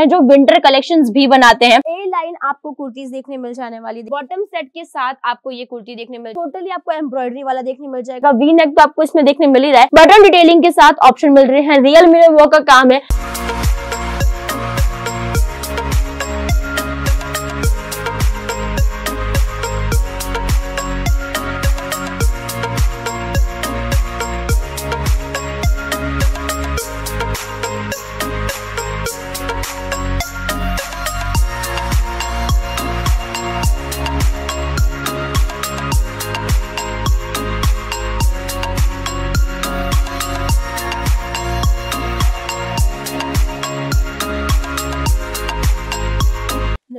हैं जो winter collections भी बनाते हैं ए लाइन आपको कुर्तीज देखने मिल जाने वाली बॉटम सेट के साथ आपको ये कुर्ती देखने मिल टोटली आपको एम्ब्रॉयडरी वाला देखने मिल जाएगा वी नेक तो आपको इसमें देखने मिल ही रहा है बटन डिटेलिंग के साथ ऑप्शन मिल रहे हैं रियल मिरर वर्क का काम है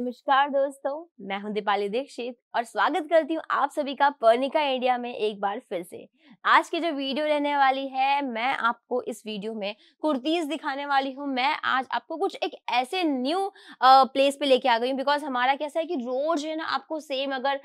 नमस्कार दोस्तों मैं हूं दीपाली दीक्षित और स्वागत करती हूं आप सभी का पर्णिका इंडिया में एक बार फिर से आज की जो वीडियो रहने वाली है मैं आपको इस वीडियो में कुर्तीज दिखाने वाली हूं मैं आज आपको कुछ एक ऐसे न्यू प्लेस पे लेके आ गई हूं बिकॉज हमारा कैसा है कि रोज है ना आपको सेम अगर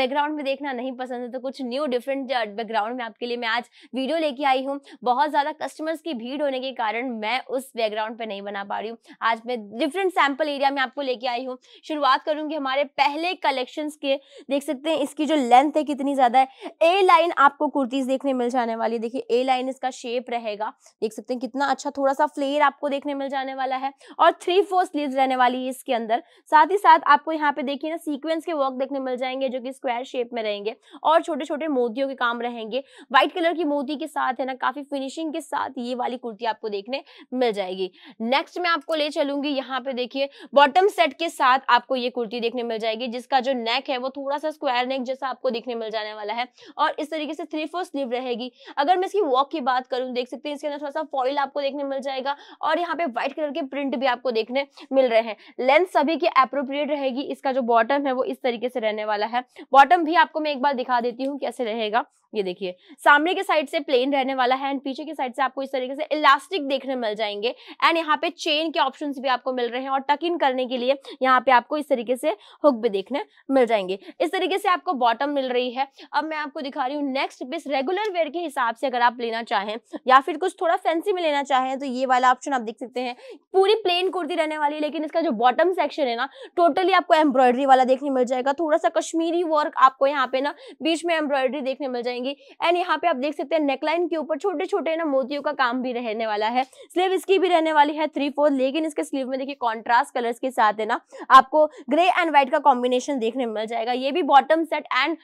बैकग्राउंड में देखना नहीं पसंद है तो कुछ न्यू डिफरेंट बैकग्राउंड में आपके लिए मैं आज वीडियो लेके आई हूँ बहुत ज़्यादा कस्टमर्स की भीड़ होने के कारण मैं उस बैकग्राउंड पर नहीं बना पा रही हूँ आज मैं डिफरेंट सैम्पल एरिया में आपको लेके आई हूँ शुरुआत करूंगी हमारे पहले कलेक्शन के देख सकते हैं इसकी जो लेंथ है कितनी ज़्यादा है ए लाइन आपको कुर्तीज़ देखने मिल जाने वाली है देखिए ए लाइन इसका शेप रहेगा देख सकते हैं कितना अच्छा थोड़ा सा फ्लेयर आपको देखने मिल जाने वाला है और थ्री फोर स्लीव रहने वाली है इसके अंदर साथ ही साथ आपको यहाँ पे देखिए ना सीक्वेंस के वर्क देखने मिल जाएंगे जो कि स्क्वायर शेप में रहेंगे और छोटे छोटे मोतियों के काम रहेंगे व्हाइट कलर की मोती के साथ है ना काफी फिनिशिंग के साथ ये वाली कुर्ती आपको देखने मिल जाएगी नेक्स्ट मैं आपको ले चलूंगी यहाँ पे देखिए बॉटम सेट के साथ आपको ये कुर्ती देखने मिल जाएगी जिसका जो नेक है वो थोड़ा सा स्क्वायर नेक जैसा आपको देखने मिल जाने वाला है और इस तरीके से थ्री फोर स्लीव रहेगी अगर मैं इसकी वॉक की बात करूँ देख सकते हैं इसके अंदर थोड़ा सा फॉइल आपको देखने मिल जाएगा और यहाँ पे व्हाइट कलर के प्रिंट भी आपको देखने मिल रहे हैं लेंथ सभी की अप्रोप्रिएट रहेगी इसका जो बॉटम है वो इस तरीके से रहने वाला है बॉटम भी आपको मैं एक बार दिखा देती हूँ कैसे रहेगा ये देखिए सामने के साइड से प्लेन रहने वाला है एंड पीछे के साइड से आपको इस तरीके से इलास्टिक देखने मिल जाएंगे एंड यहाँ पे चेन के ऑप्शंस भी आपको मिल रहे हैं और टक इन करने के लिए यहाँ पे आपको इस तरीके से हुक भी देखने मिल जाएंगे इस तरीके से आपको बॉटम मिल रही है अब मैं आपको दिखा रही हूँ नेक्स्ट पीस रेगुलर वेयर के हिसाब से अगर आप लेना चाहें या फिर कुछ थोड़ा फैंसी में लेना चाहें तो ये वाला ऑप्शन आप देख सकते हैं पूरी प्लेन कुर्ती रहने वाली है लेकिन इसका जो बॉटम सेक्शन है ना टोटली आपको एम्ब्रॉयडरी वाला देखने मिल जाएगा थोड़ा सा कश्मीरी वर्क आपको यहाँ पे ना बीच में एम्ब्रॉयडरी देखने मिल जाएगी रहेंगी एंड यहाँ पे आप देख सकते हैं नेकलाइन के ऊपर छोटे छोटे ना मोतियों का काम भी रहने वाला है स्लीव इसकी भी रहने वाली है थ्री फोर्थ लेकिन इसके स्लीव में देखिए कॉन्ट्रास्ट कलर्स के साथ है ना आपको ग्रे एंड व्हाइट का कॉम्बिनेशन देखने मिल जाएगा ये भी बॉटम सेट एंड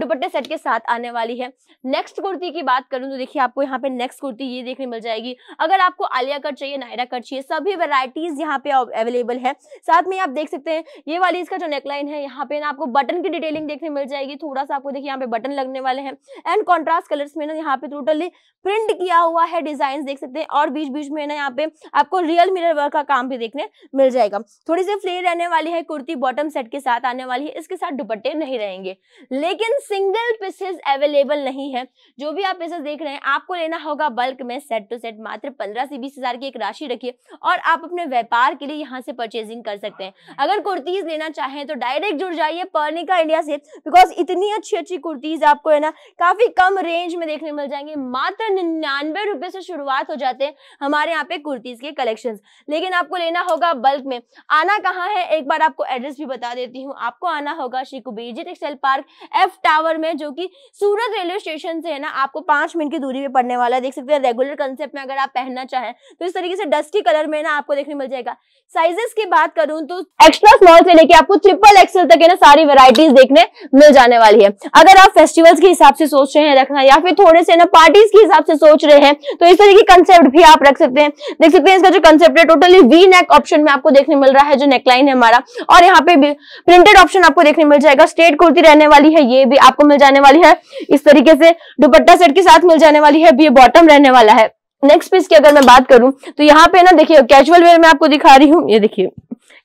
दुपट्टे सेट के साथ आने वाली है नेक्स्ट कुर्ती की बात करूँ तो देखिए आपको यहाँ पे नेक्स्ट कुर्ती ये देखने मिल जाएगी अगर आपको आलिया कट चाहिए नायरा कट चाहिए सभी वेराइटीज यहाँ पे अवेलेबल है साथ में आप देख सकते हैं ये वाली इसका जो नेकलाइन है यहाँ पे ना आपको बटन की डिटेलिंग देखने मिल जाएगी थोड़ा सा आपको देखिए यहाँ पे बटन लगने वाले हैं एंड कॉन्ट्रास्ट कलर में ना यहाँ पे टोटली प्रिंट किया हुआ है डिजाइन देख सकते हैं और बीच बीच में ना यहाँ पे आपको रियल मिरर वर्क का काम भी देखने मिल जाएगा थोड़ी सी फ्लेयर रहने वाली है कुर्ती बॉटम सेट के साथ आने वाली है इसके साथ दुपट्टे नहीं रहेंगे लेकिन सिंगल पीसेस अवेलेबल नहीं है जो भी आप पीसेस देख रहे हैं आपको लेना होगा बल्क में सेट टू सेट मात्र पंद्रह से बीस हजार की एक राशि रखिए और आप अपने व्यापार के लिए यहाँ से परचेजिंग कर सकते हैं अगर कुर्तीज लेना चाहें तो डायरेक्ट जुड़ जाइए पर्निका इंडिया से बिकॉज इतनी अच्छी अच्छी कुर्तीज आपको है ना काफी कम रेंज में देखने मिल जाएंगे मात्र निन्यानवे रुपए से शुरुआत हो जाते हैं हमारे यहाँ पे कुर्तीज के कलेक्शंस लेकिन आपको लेना होगा बल्क में आना कहाँ है एक बार आपको एड्रेस भी बता देती हूँ आपको आना होगा Shri Kuber ji textile park F tower में जो की सूरत रेलवे स्टेशन से है ना आपको पांच मिनट की दूरी पे पड़ने वाला है देख सकते हैं रेगुलर कंसेप्ट में अगर आप पहनना चाहें तो इस तरीके से डस्टी कलर में ना आपको देखने मिल जाएगा साइजेस की बात करूं तो एक्स्ट्रा स्मॉल से लेके आपको ट्रिपल एक्सएल तक है ना सारी वेराइटीज देखने मिल जाने वाली है अगर आप फेस्टिवल्स के हिसाब से सोच सोच रहे हैं रखना या फिर थोड़े से ना पार्टीज के हिसाब से सोच रहे हैं तो इस तरह की कंसेप्ट भी आप रख सकते हैं देख सकते हैं इसका जो कंसेप्ट है टोटली वी नेक ऑप्शन में आपको देखने मिल रहा है जो नेकलाइन है हमारा और यहाँ पे प्रिंटेड ऑप्शन आपको देखने मिल जाएगा स्ट्रेट कुर्ती रहने वाली है ये भी आपको मिल जाने वाली है इस तरीके से दुपट्टा सेट के साथ मिल जाने वाली है ये बॉटम रहने वाला है नेक्स्ट पीस की अगर मैं बात करूं तो यहाँ पे ना देखिए कैजुअल वेयर में आपको दिखा रही हूँ ये देखिए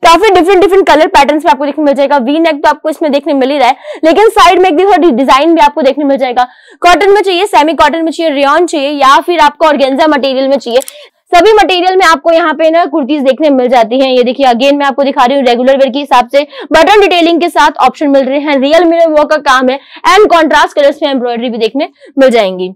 काफी डिफरेंट डिफरेंट कलर पैटर्न्स में आपको देखने मिल जाएगा वी नेक तो आपको इसमें देखने मिल ही रहा है लेकिन साइड में एक थोड़ी डिजाइन भी आपको देखने मिल जाएगा कॉटन में चाहिए सेमी कॉटन में चाहिए रियॉन चाहिए या फिर आपको ऑर्गेन्जा मटेरियल में चाहिए सभी मटेरियल में आपको यहाँ पे ना कुर्तीज देखने मिल जाती हैं ये देखिए अगेन मैं आपको दिखा रही हूँ रेगुलर वेयर के हिसाब से बटन डिटेलिंग के साथ ऑप्शन मिल रहे हैं रियल मिरर वर्क का काम है एंड कॉन्ट्रास्ट कलर्स में एम्ब्रॉयडरी भी देखने मिल जाएंगी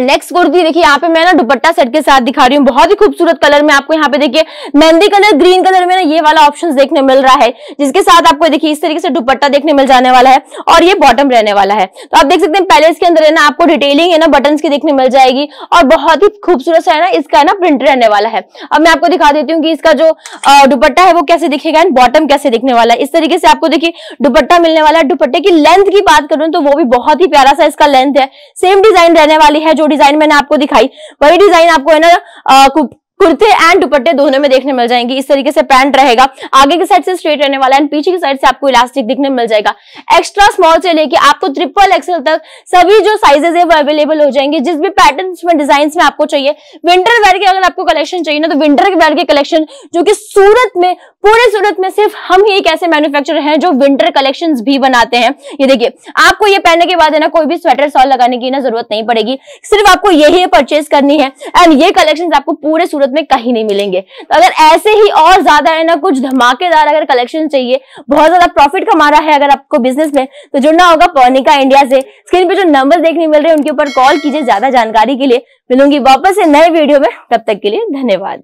नेक्स्ट कुर्ती देखिए यहाँ पे मैं ना दुपट्टा सेट के साथ दिखा रही हूँ बहुत ही खूबसूरत कलर में आपको यहाँ पे देखिए मेहंदी कलर ग्रीन कलर में ना ये वाला ऑप्शन देखने मिल रहा है जिसके साथ आपको देखिए इस तरीके से दुपट्टा देखने मिल जाने वाला है और ये बॉटम रहने वाला है तो आप देख सकते हैं पैलेस के अंदर है ना आपको डिटेलिंग है ना बटन की देखने मिल जाएगी और बहुत ही खूबसूरत है ना इसका ना प्रिंट रहने वाला है अब मैं आपको दिखा देती हूँ कि इसका जो दुपट्टा है वो कैसे दिखेगा एंड बॉटम कैसे दिखने वाला है इस तरीके से आपको देखिए दुपट्टा मिलने वाला है दुपट्टे की लेंथ की बात करूँ तो वो भी बहुत ही प्यारा सा इसका लेंथ है सेम डिजाइन रहने वाली है जो डिजाइन मैंने आपको दिखाई वही डिजाइन आपको है ना कुर्ते एंड दुपट्टे दोनों में देखने मिल जाएंगे इस तरीके से पैंट रहेगा आगे की साइड से स्ट्रेट रहने वाला है एंड पीछे की साइड से आपको इलास्टिक दिखने मिल जाएगा एक्स्ट्रा स्मॉल से लेके आपको ट्रिपल एक्सएल तक सभी जो साइजेस है वो अवेलेबल हो जाएंगे जिस भी पैटर्न में डिजाइन में आपको चाहिए विंटर वेयर के अगर आपको कलेक्शन चाहिए ना तो विंटर वेयर के कलेक्शन जो की सूरत में पूरे सूरत में सिर्फ हम ही एक ऐसे मैन्युफैक्चर हैं जो विंटर कलेक्शन भी बनाते हैं ये देखिए आपको ये पहनने के बाद है ना कोई भी स्वेटर सॉल लगाने की ना जरूरत नहीं पड़ेगी सिर्फ आपको यही परचेज करनी है एंड ये कलेक्शन आपको पूरे सूरत कीमत में कहीं नहीं मिलेंगे तो अगर ऐसे ही और ज्यादा है ना कुछ धमाकेदार अगर कलेक्शन चाहिए बहुत ज्यादा प्रॉफिट कमा रहा है अगर आपको बिजनेस में तो जुड़ना होगा पोनिका इंडिया से स्क्रीन पे जो नंबर देखने मिल रहे हैं उनके ऊपर कॉल कीजिए ज्यादा जानकारी के लिए मिलूंगी वापस से नए वीडियो में तब तक के लिए धन्यवाद